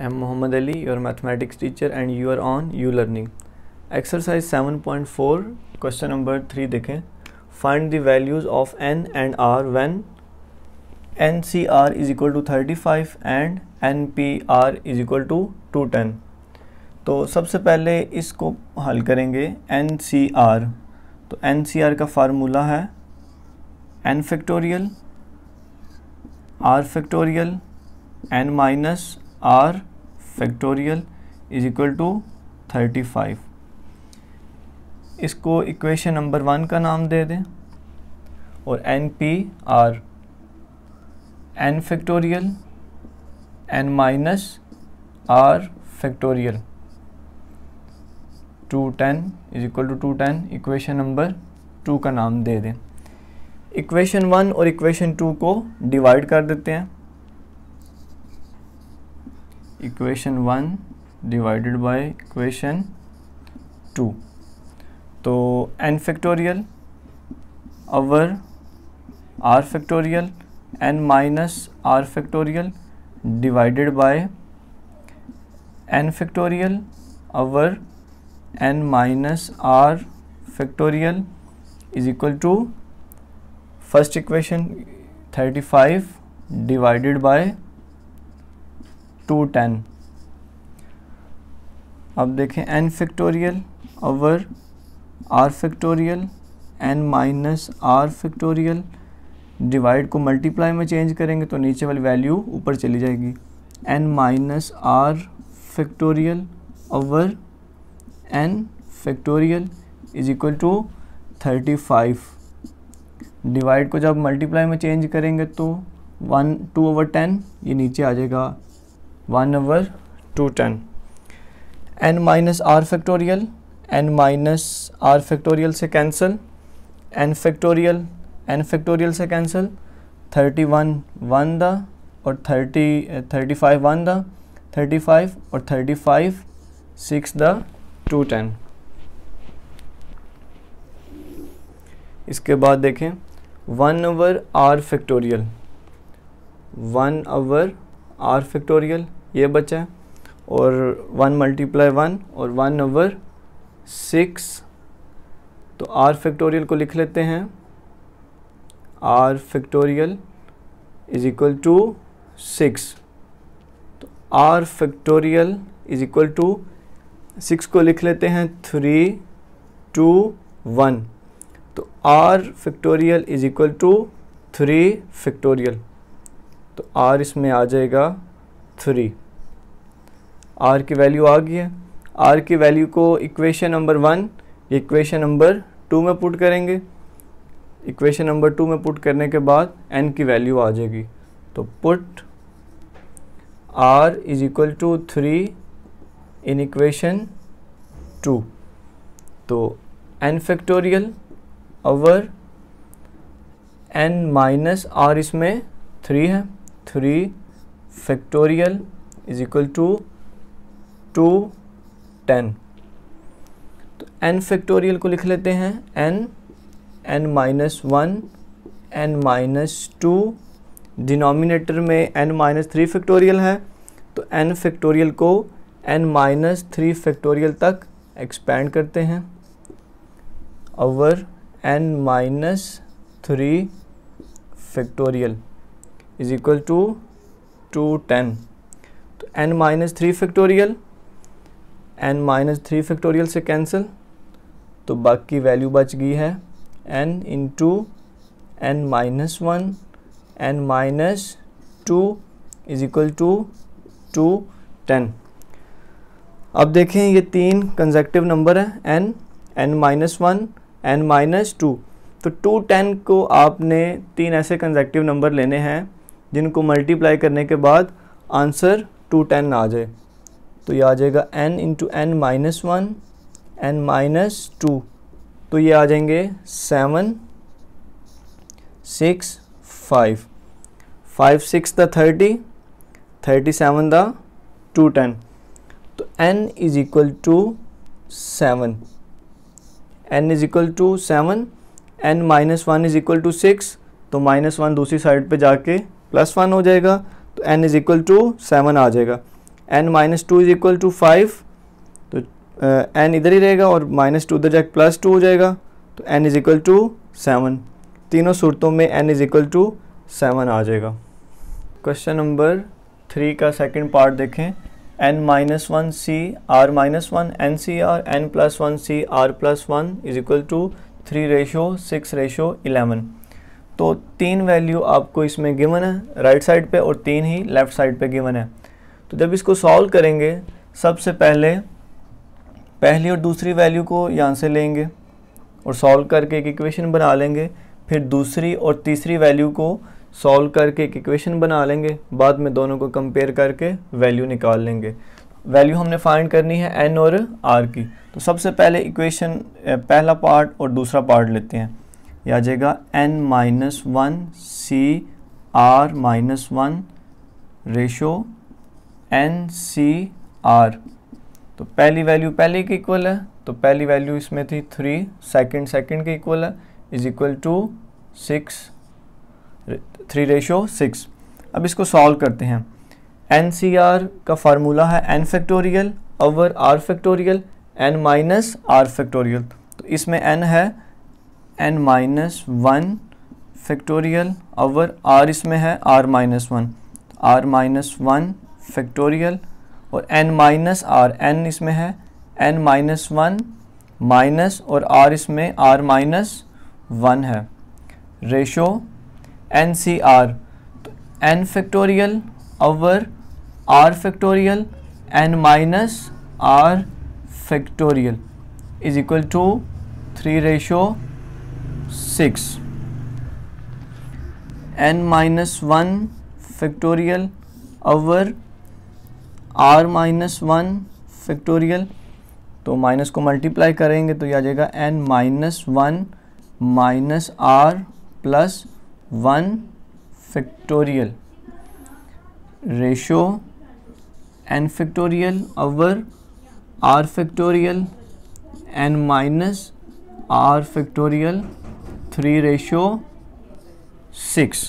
I am Mohammad Ali your mathematics teacher and you are on you learning exercise seven point four question number three देखें find the values of N and R when N C R is equal to thirty five and N P R is equal to two ten तो सबसे पहले इसको हल करेंगे N C R तो N C R का formula है N factorial R factorial N minus R factorial is equal to thirty five इसको इक्वेशन नंबर वन का नाम दे दें और N P R N factorial N minus R factorial two ten is equal to two ten equation number two का नाम दे दें इक्वेशन वन और इक्वेशन टू को डिवाइड कर देते हैं equation one divided by equation two तो N factorial over R factorial N minus R factorial divided by N factorial over N minus R factorial is equal to first equation thirty five divided by two ten अब देखें N factorial over R factorial N minus R factorial divide को multiply में change करेंगे तो नीचे वाली value ऊपर चली जाएगी N minus R factorial over N factorial is equal to thirty five divide को जब मल्टीप्लाई में चेंज करेंगे तो वन टू ओवर टेन ये नीचे आ जाएगा one over two ten N minus R factorial N minus R factorial से cancel N factorial N factorial से cancel thirty one one the और thirty thirty five one the thirty five और thirty five six the two ten इसके बाद देखें one over R factorial one over R factorial ये बचा है और वन मल्टीप्लाई वन और वन ओवर सिक्स तो आर फैक्टोरियल को लिख लेते हैं R factorial is equal to six तो R factorial is equal to six को लिख लेते हैं थ्री टू वन तो R factorial is equal to three factorial तो आर इसमें आ जाएगा थ्री आर की वैल्यू आ गई है आर की वैल्यू को equation number one equation number two में पुट करेंगे इक्वेशन नंबर टू में पुट करने के बाद एन की वैल्यू आ जाएगी तो put are is equal to three in equation two तो N factorial over N minus R इसमें थ्री है three factorial is equal to two ten तो एन फैक्टोरियल को लिख लेते हैं N N minus one N minus two denominator में N minus three factorial है तो एन फैक्टोरियल को एन माइनस थ्री फैक्टोरियल तक एक्सपेंड करते हैं over N minus three factorial is equal to two ten तो N minus three factorial N minus three factorial से cancel तो बाकी वैल्यू बच गई है N into N minus one N minus two is equal to two ten अब देखें ये तीन कंजेक्टिव नंबर हैं N N minus one N minus two तो टू टेन को आपने तीन ऐसे कंजेक्टिव नंबर लेने हैं जिनको मल्टीप्लाई करने के बाद आंसर टू टेन आ जाए तो ये आ जाएगा N into N minus one N minus two तो ये आ जाएंगे seven six five five six the thirty thirty seven the two ten तो N is equal to seven N is equal to seven N minus one is equal to six तो minus one दूसरी side पे जाके plus one हो जाएगा तो N is equal to seven आ जाएगा N minus two is equal to five तो एन uh, इधर ही रहेगा और माइनस टू उधर जाकर प्लस टू हो जाएगा तो N is equal to seven तीनों सूरतों में N is equal to seven आ जाएगा क्वेश्चन नंबर थ्री का सेकंड पार्ट देखें N minus one C R minus one N C R N plus one C R plus one is equal to three ratio six ratio eleven तो तीन value आपको इसमें given है right side पे और तीन ही लेफ़्ट साइड पे गिवन है तो जब इसको सॉल्व करेंगे सबसे पहले पहली और दूसरी वैल्यू को यहाँ से लेंगे और सॉल्व करके एक इक्वेशन बना लेंगे फिर दूसरी और तीसरी वैल्यू को सॉल्व करके एक इक्वेशन बना लेंगे बाद में दोनों को कंपेयर करके वैल्यू निकाल लेंगे वैल्यू हमने फाइंड करनी है एन और आर की तो सबसे पहले इक्वेशन पहला पार्ट और दूसरा पार्ट लेते हैं या आ जाएगा N minus one C R minus one ratio N C R तो पहली वैल्यू पहले के इक्वल है तो पहली वैल्यू इसमें थी थ्री सेकंड सेकंड के इक्वल है is equal to six three ratio six अब इसको सॉल्व करते हैं एन सी आर का फार्मूला है N factorial over R factorial N minus R factorial तो इसमें एन है एन माइनस वन फैक्टोरियल और आर इसमें है R minus one R minus one factorial और एन माइनस आर एन इसमें है एन माइनस वन माइनस और आर इसमें आर माइनस वन है रेशो एन सी आर तो N factorial over R factorial N minus R factorial is equal to three ratio six N minus one factorial over R minus one factorial तो minus को multiply करेंगे तो यह आ जाएगा N minus one minus R plus one factorial ratio N factorial over R factorial N minus R factorial three ratio six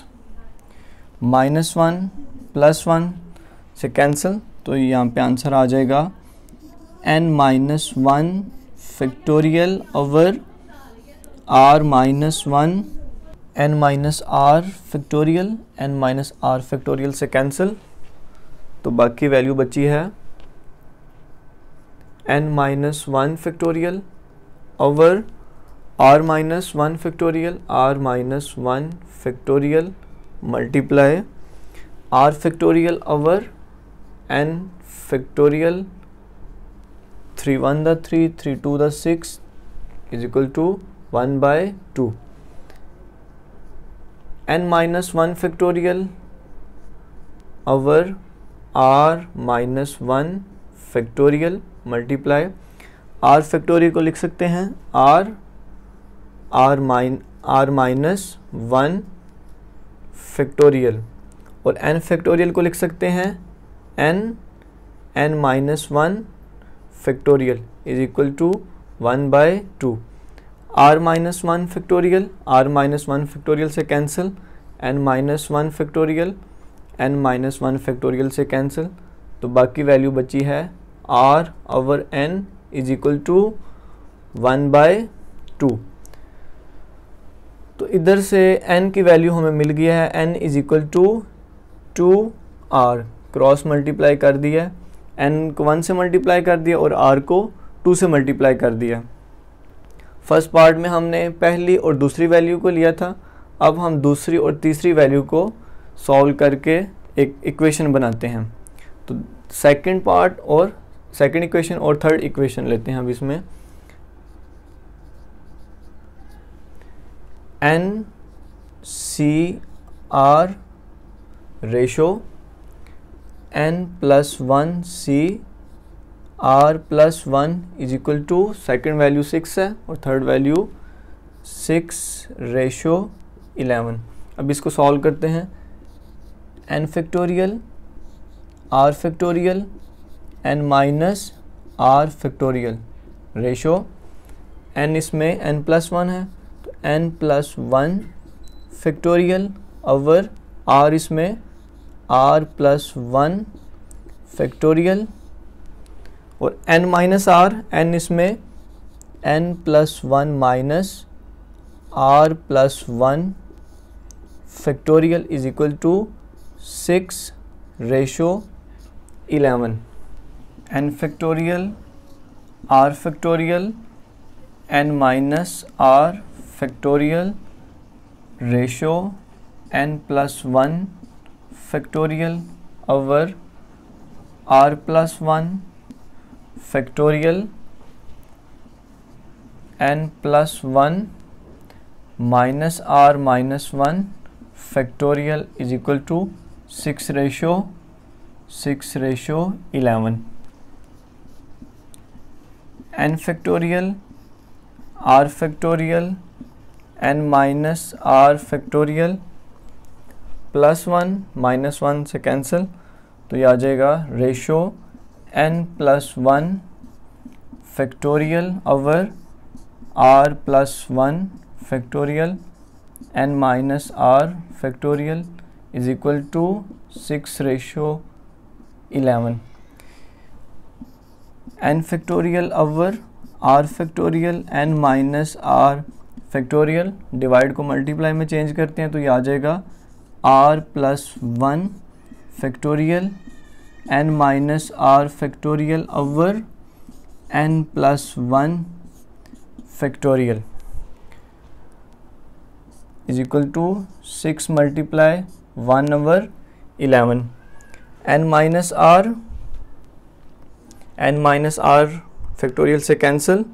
minus one plus one से cancel तो यहाँ पे आंसर आ जाएगा N minus one factorial over R minus one N minus R factorial N minus R factorial से cancel तो बाकी value बची है N minus one factorial over R minus one factorial R minus one factorial multiply R factorial over N factorial three one the three three two the six is equal to one by two N minus one factorial over R minus one factorial multiply R factorial को लिख सकते हैं R R mine R minus one factorial और N factorial को लिख सकते हैं N N minus one factorial is equal to one by two R minus one factorial R minus one factorial से cancel N minus one factorial N minus one factorial से cancel तो बाकी value बची है R over N is equal to one by two तो इधर से N की वैल्यू हमें मिल गया है N is equal to two R cross multiply कर दिया एन को वन से मल्टीप्लाई कर दिया और आर को टू से मल्टीप्लाई कर दिया फर्स्ट पार्ट में हमने पहली और दूसरी वैल्यू को लिया था अब हम दूसरी और तीसरी वैल्यू को सॉल्व करके एक इक्वेशन बनाते हैं तो सेकंड पार्ट और सेकंड इक्वेशन और थर्ड इक्वेशन लेते हैं अब इसमें N C R ratio N plus one C R plus one is equal to second value six है और third value six ratio eleven अब इसको सॉल्व करते हैं N factorial R factorial N minus R factorial ratio N इसमें N plus one है N plus one factorial over R इसमें R plus one factorial और एन माइनस आर एन इसमें N plus one minus R plus one factorial is equal to six ratio eleven N factorial R factorial N minus R factorial ratio n plus 1 factorial over r plus 1 factorial n plus 1 minus r minus 1 factorial is equal to 6 ratio 6 ratio 11 n factorial r factorial N minus R factorial plus one minus one से cancel तो ये आ जाएगा ratio N plus one factorial over R plus one factorial N minus R factorial is equal to six ratio eleven N factorial over R factorial N minus R factorial divide को multiply में change करते हैं तो ये आ जाएगा R plus one factorial N minus R factorial over N plus one factorial is equal to six multiply one over eleven N minus R N minus R factorial से cancel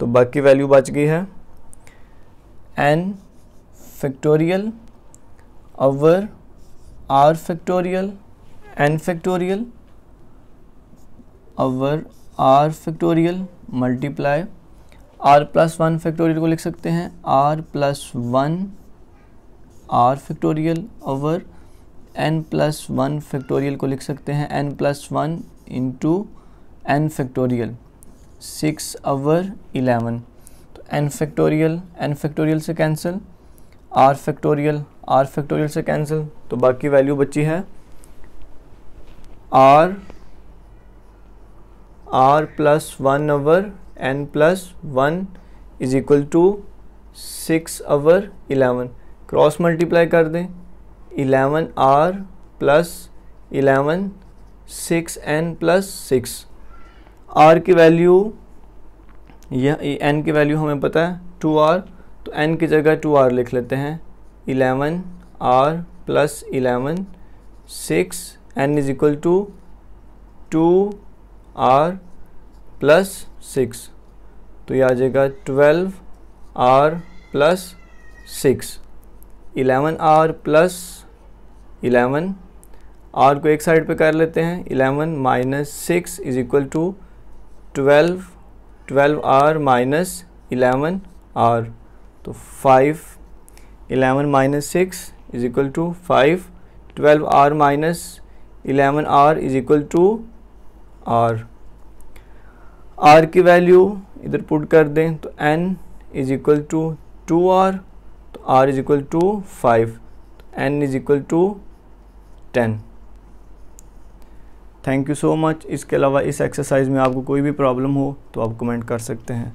तो बाकी वैल्यू बच गई है N factorial over R factorial N factorial over R factorial multiply R plus one factorial को लिख सकते हैं R plus one R factorial over N plus one factorial को लिख सकते हैं N plus one into N factorial six over eleven N factorial N factorial से cancel R factorial R factorial से कैंसिल तो बाकी वैल्यू बची है R R plus one over N plus one is equal to six over eleven cross multiply कर दें eleven R plus eleven six N plus six R की value यह N की वैल्यू हमें पता है टू आर तो एन की जगह टू आर लिख लेते हैं eleven R plus eleven six N is equal to two R plus six तो यह आ जाएगा twelve R plus six eleven R plus eleven R को एक साइड पे कर लेते हैं eleven minus six is equal to twelve twelve R minus eleven R तो five eleven minus six is equal to five twelve R minus eleven R is equal to R R की value इधर put कर दें तो N is equal to two R तो R is equal to five तो N is equal to ten thank you so much इसके अलावा इस एक्सरसाइज में आपको कोई भी प्रॉब्लम हो तो आप कमेंट कर सकते हैं